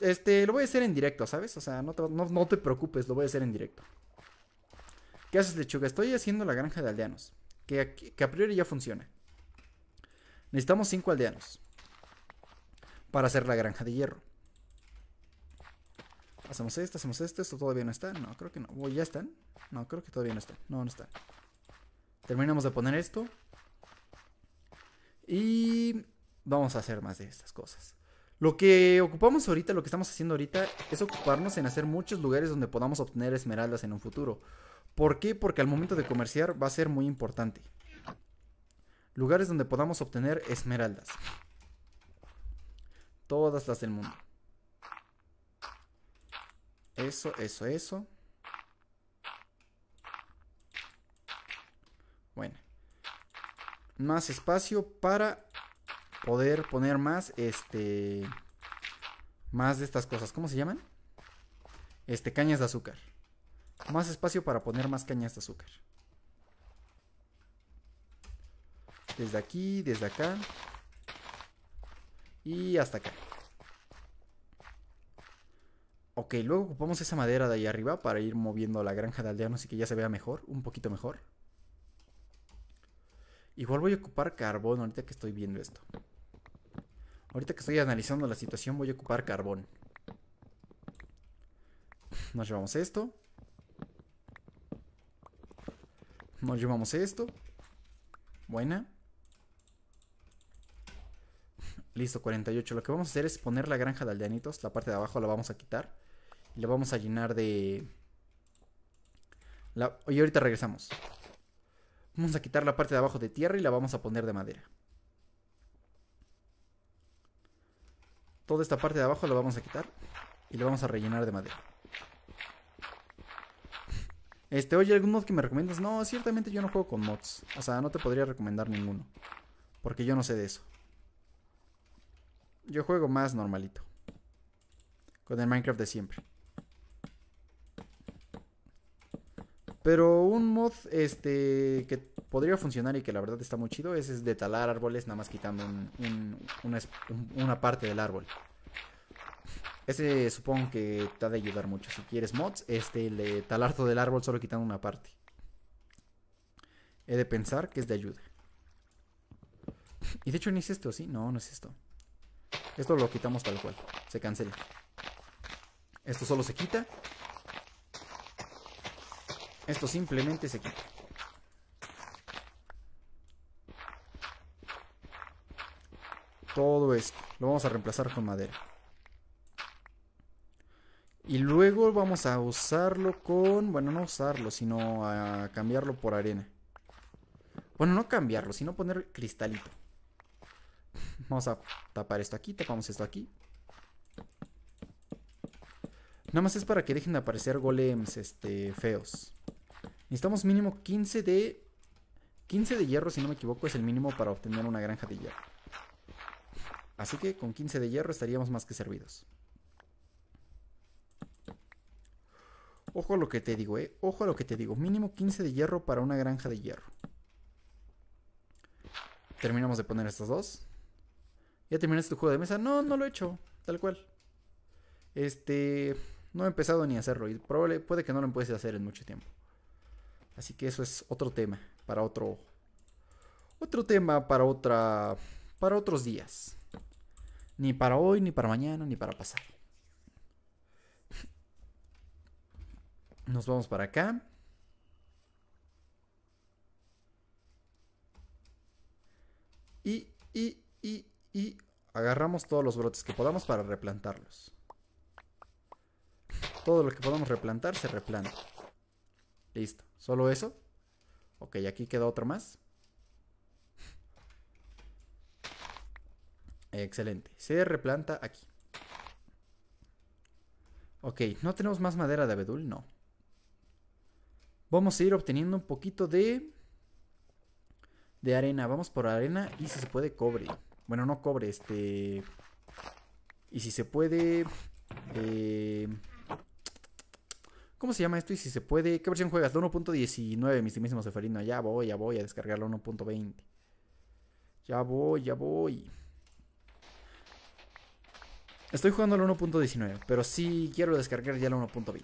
Este, lo voy a hacer en directo, ¿sabes? O sea, no te, preocupes, lo voy a hacer en directo. ¿Qué haces, lechuga? Estoy haciendo la granja de aldeanos. Que, a priori ya funciona. Necesitamos 5 aldeanos. Para hacer la granja de hierro. Hacemos esto, hacemos esto. Esto todavía no está. No, creo que no. ¿Ya están? No, creo que todavía no están. No, no están. Terminamos de poner esto. Y vamos a hacer más de estas cosas. Lo que ocupamos ahorita, lo que estamos haciendo ahorita, es ocuparnos en hacer muchos lugares donde podamos obtener esmeraldas en un futuro. ¿Por qué? Porque al momento de comerciar va a ser muy importante. Lugares donde podamos obtener esmeraldas. Todas las del mundo. Eso, eso, eso. Bueno. Más espacio para poder poner más, este, más de estas cosas. ¿Cómo se llaman? Este, cañas de azúcar. Más espacio para poner más cañas de azúcar. Desde aquí, desde acá. Y hasta acá. Ok, luego ocupamos esa madera de ahí arriba para ir moviendo la granja de aldeanos y que ya se vea mejor, un poquito mejor. Igual voy a ocupar carbón ahorita que estoy viendo esto. Ahorita que estoy analizando la situación voy a ocupar carbón. Nos llevamos esto. Nos llevamos esto. Buena. Listo, 48. Lo que vamos a hacer es poner la granja de aldeanitos. La parte de abajo la vamos a quitar. Y la vamos a llenar de... La... Y ahorita regresamos. Vamos a quitar la parte de abajo de tierra y la vamos a poner de madera. Toda esta parte de abajo la vamos a quitar y la vamos a rellenar de madera. Este, oye, ¿algún mod que me recomiendas? No, ciertamente yo no juego con mods. O sea, no te podría recomendar ninguno. Porque yo no sé de eso. Yo juego más normalito. Con el Minecraft de siempre. Pero un mod este, que podría funcionar y que la verdad está muy chido es, de talar árboles, nada más quitando un, una, parte del árbol. Ese supongo que te ha de ayudar mucho. Si quieres mods, este, el talar todo el árbol solo quitando una parte. He de pensar que es de ayuda. Y de hecho, ni ¿no es esto, ¿sí? No, no es esto. Esto lo quitamos tal cual. Se cancela. Esto solo se quita esto simplemente se quita. Todo esto. Lo vamos a reemplazar con madera. Y luego vamos a usarlo con... Bueno, no usarlo, sino a cambiarlo por arena. Bueno, no cambiarlo, sino poner cristalito. Vamos a tapar esto aquí, tapamos esto aquí. Nada más es para que dejen de aparecer golems este, feos. Necesitamos mínimo 15 de... 15 de hierro, si no me equivoco, es el mínimo para obtener una granja de hierro. Así que con 15 de hierro estaríamos más que servidos. Ojo a lo que te digo, eh. Ojo a lo que te digo. Mínimo 15 de hierro para una granja de hierro. Terminamos de poner estas dos. ¿Ya terminaste tu juego de mesa? No, no lo he hecho. Tal cual. Este... No he empezado ni a hacerlo. Y probable, puede que no lo empiece a hacer en mucho tiempo. Así que eso es otro tema para otro otro tema para otra para otros días. Ni para hoy, ni para mañana, ni para pasar. Nos vamos para acá. Y, y, y, y agarramos todos los brotes que podamos para replantarlos. Todo lo que podamos replantar se replanta. Listo, solo eso. Ok, aquí queda otro más. Excelente, se replanta aquí. Ok, ¿no tenemos más madera de abedul? No. Vamos a ir obteniendo un poquito de... De arena, vamos por arena y si se puede cobre. Bueno, no cobre, este... Y si se puede... Eh, ¿Cómo se llama esto? Y si se puede, ¿qué versión juegas? La 1.19, mi estimísimo Seferino. Ya voy, ya voy a descargar la 1.20. Ya voy, ya voy. Estoy jugando la 1.19, pero sí quiero descargar ya la 1.20.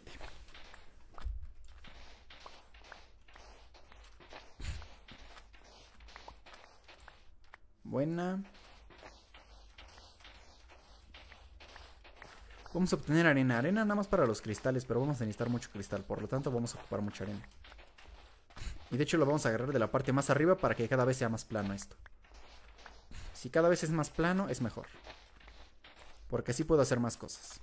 Buena. Vamos a obtener arena. Arena nada más para los cristales, pero vamos a necesitar mucho cristal. Por lo tanto, vamos a ocupar mucha arena. Y de hecho lo vamos a agarrar de la parte más arriba para que cada vez sea más plano esto. Si cada vez es más plano, es mejor. Porque así puedo hacer más cosas.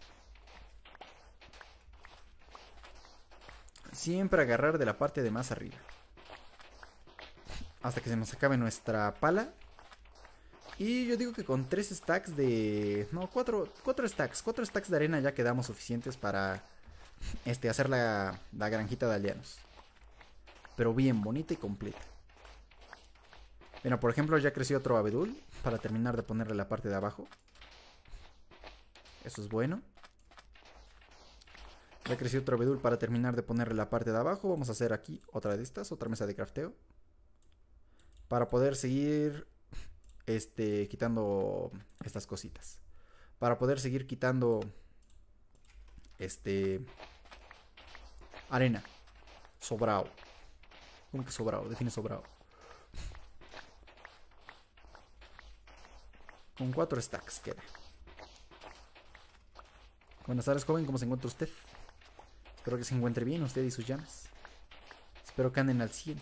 Siempre agarrar de la parte de más arriba. Hasta que se nos acabe nuestra pala y yo digo que con tres stacks de... No, cuatro, stacks. Cuatro stacks de arena ya quedamos suficientes para este, hacer la, la granjita de alienos. Pero bien, bonita y completa. Bueno, por ejemplo, ya creció otro abedul para terminar de ponerle la parte de abajo. Eso es bueno. Ya creció otro abedul para terminar de ponerle la parte de abajo. Vamos a hacer aquí otra de estas, otra mesa de crafteo. Para poder seguir este, quitando estas cositas. Para poder seguir quitando este arena. Sobrao. ¿Cómo que sobrao? Define sobrao. Con cuatro stacks queda. Buenas tardes, joven. ¿Cómo se encuentra usted? Espero que se encuentre bien usted y sus llamas. Espero que anden al 100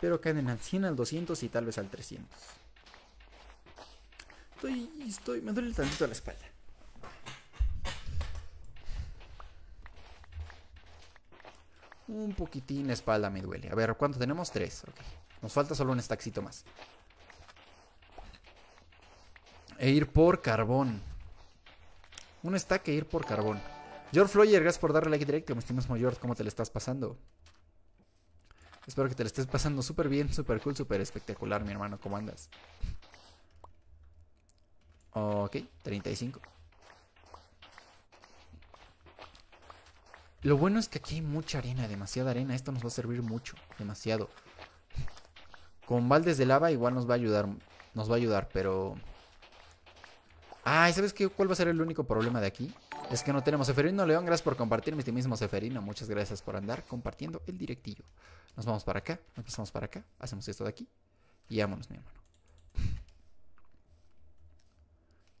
pero caen al 100, al 200 y tal vez al 300. Estoy, estoy, me duele tantito la espalda. Un poquitín la espalda me duele. A ver, ¿cuánto tenemos? Tres, Nos falta solo un stackcito más. E ir por carbón. Un stack e ir por carbón. George Floyer, gracias por darle like directo. Me estimas, ¿cómo te le estás pasando? Espero que te la estés pasando súper bien, súper cool, súper espectacular, mi hermano. ¿Cómo andas? Ok, 35. Lo bueno es que aquí hay mucha arena, demasiada arena. Esto nos va a servir mucho, demasiado. Con baldes de lava igual nos va a ayudar, nos va a ayudar, pero Ay, ¿sabes qué? ¿Cuál va a ser el único problema de aquí? Es que no tenemos Seferino León. Gracias por compartirme mi mismo Seferino. Muchas gracias por andar compartiendo el directillo. Nos vamos para acá, nos pasamos para acá, hacemos esto de aquí y vámonos, mi hermano.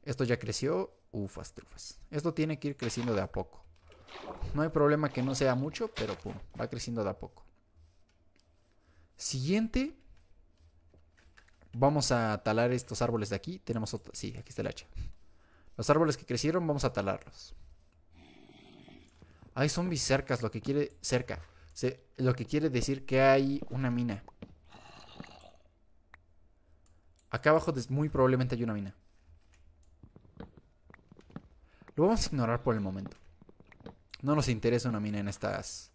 Esto ya creció. Ufas, trufas. Esto tiene que ir creciendo de a poco. No hay problema que no sea mucho, pero va creciendo de a poco. Siguiente. Vamos a talar estos árboles de aquí. Tenemos Sí, aquí está el hacha. Los árboles que crecieron vamos a talarlos. Hay zombies cercas, lo que quiere... Cerca. lo que quiere decir que hay una mina. Acá abajo muy probablemente hay una mina. Lo vamos a ignorar por el momento. No nos interesa una mina en estas...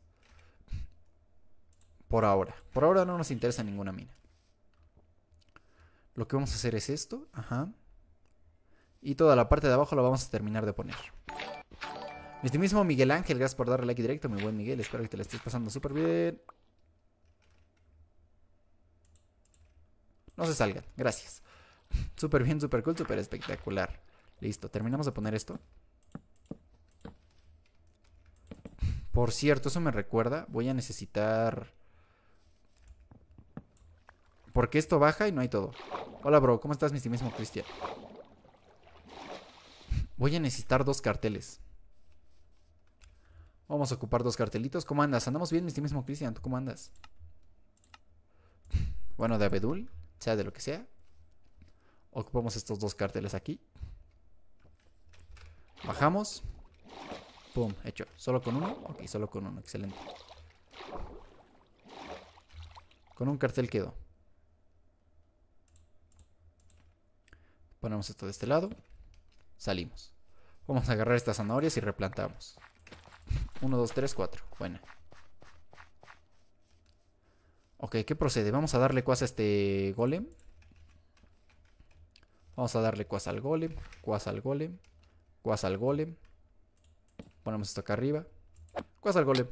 Por ahora. Por ahora no nos interesa ninguna mina. Lo que vamos a hacer es esto. Ajá. Y toda la parte de abajo la vamos a terminar de poner. Mi Miguel Ángel, gracias por darle like directo, mi buen Miguel. Espero que te la estés pasando súper bien. No se salgan, gracias. Súper bien, súper cool, súper espectacular. Listo, terminamos de poner esto. Por cierto, eso me recuerda, voy a necesitar... Porque esto baja y no hay todo. Hola, bro, ¿cómo estás, mi Cristian? Voy a necesitar dos carteles. Vamos a ocupar dos cartelitos. ¿Cómo andas? ¿Andamos bien, mi mismo Cristian? ¿Tú cómo andas? Bueno, de abedul, sea de lo que sea. Ocupamos estos dos carteles aquí. Bajamos. Pum, hecho. ¿Solo con uno? Ok, solo con uno. Excelente. Con un cartel quedó. Ponemos esto de este lado. Salimos. Vamos a agarrar estas zanahorias y replantamos. 1, 2, 3, 4. Buena. Ok, ¿qué procede? Vamos a darle cuas a este golem. Vamos a darle cuas al golem, cuas al golem, cuas al golem. Ponemos esto acá arriba. Cuas al golem.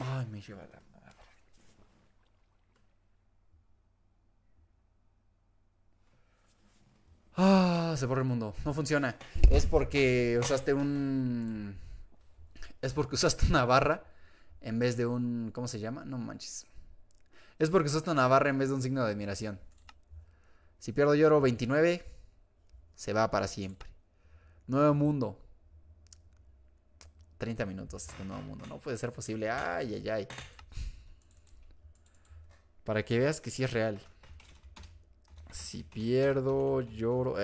Ay, me lleva la Ah, se borra el mundo. No funciona. Es porque usaste un. Es porque usaste una barra en vez de un. ¿Cómo se llama? No manches. Es porque usaste una barra en vez de un signo de admiración. Si pierdo lloro 29, se va para siempre. Nuevo mundo. 30 minutos este nuevo mundo. No puede ser posible. Ay, ay, ay. Para que veas que sí es real. Si pierdo, lloro.